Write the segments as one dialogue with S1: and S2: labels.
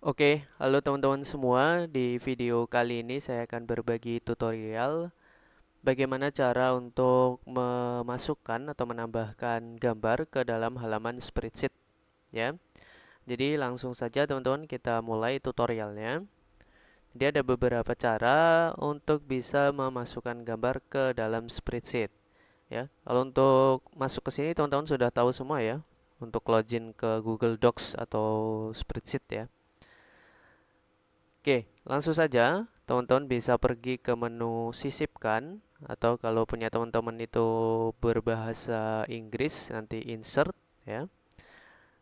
S1: Oke, halo teman-teman semua. Di video kali ini saya akan berbagi tutorial bagaimana cara untuk memasukkan atau menambahkan gambar ke dalam halaman spreadsheet ya. Jadi langsung saja teman-teman kita mulai tutorialnya. Jadi ada beberapa cara untuk bisa memasukkan gambar ke dalam spreadsheet ya. Kalau untuk masuk ke sini teman-teman sudah tahu semua ya untuk login ke Google Docs atau spreadsheet ya. Oke, langsung saja teman-teman bisa pergi ke menu sisipkan atau kalau punya teman-teman itu berbahasa Inggris nanti insert ya.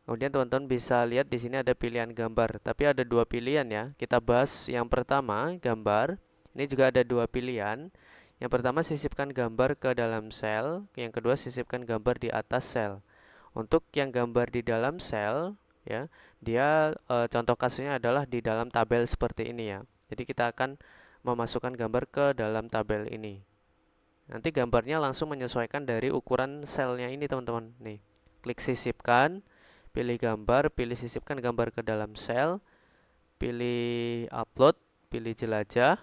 S1: Kemudian teman-teman bisa lihat di sini ada pilihan gambar, tapi ada dua pilihan ya. Kita bahas yang pertama gambar. Ini juga ada dua pilihan. Yang pertama sisipkan gambar ke dalam sel, yang kedua sisipkan gambar di atas sel. Untuk yang gambar di dalam sel, ya dia e, contoh kasusnya adalah di dalam tabel seperti ini ya jadi kita akan memasukkan gambar ke dalam tabel ini nanti gambarnya langsung menyesuaikan dari ukuran selnya ini teman-teman nih klik sisipkan pilih gambar pilih sisipkan gambar ke dalam sel pilih upload pilih jelajah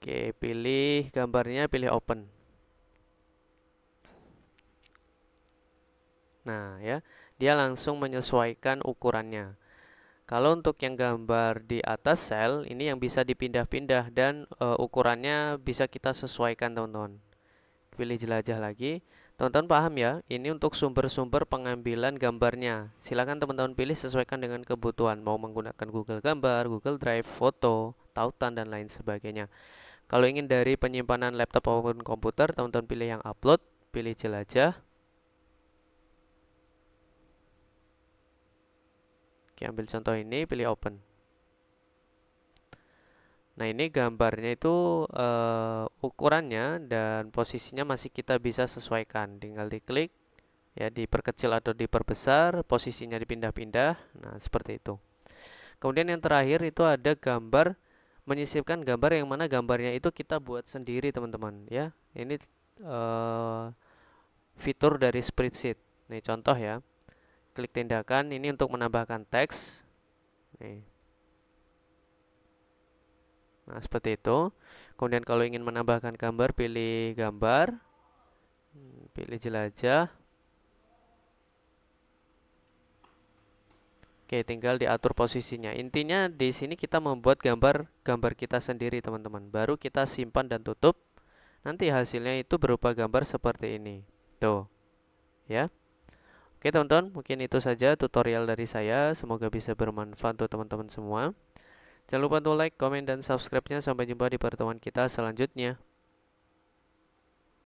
S1: oke pilih gambarnya pilih open Nah, ya, dia langsung menyesuaikan ukurannya. Kalau untuk yang gambar di atas sel, ini yang bisa dipindah-pindah dan e, ukurannya bisa kita sesuaikan, teman-teman. Pilih jelajah lagi. Teman-teman paham ya? Ini untuk sumber-sumber pengambilan gambarnya. Silakan teman-teman pilih sesuaikan dengan kebutuhan. Mau menggunakan Google Gambar, Google Drive, foto, tautan, dan lain sebagainya. Kalau ingin dari penyimpanan laptop maupun komputer, teman-teman pilih yang upload, pilih jelajah, lagi ambil contoh ini pilih open nah ini gambarnya itu uh, ukurannya dan posisinya masih kita bisa sesuaikan tinggal diklik ya diperkecil atau diperbesar posisinya dipindah-pindah nah seperti itu kemudian yang terakhir itu ada gambar menyisipkan gambar yang mana gambarnya itu kita buat sendiri teman-teman ya ini uh, fitur dari spreadsheet nih contoh ya klik tindakan ini untuk menambahkan teks nah seperti itu kemudian kalau ingin menambahkan gambar pilih gambar pilih jelajah Oke, tinggal diatur posisinya. Intinya di sini kita membuat gambar-gambar kita sendiri, teman-teman. Baru kita simpan dan tutup. Nanti hasilnya itu berupa gambar seperti ini. Tuh. Ya. Oke teman-teman, mungkin itu saja tutorial dari saya. Semoga bisa bermanfaat untuk teman-teman semua. Jangan lupa untuk like, komen, dan subscribe-nya. Sampai jumpa di pertemuan kita selanjutnya.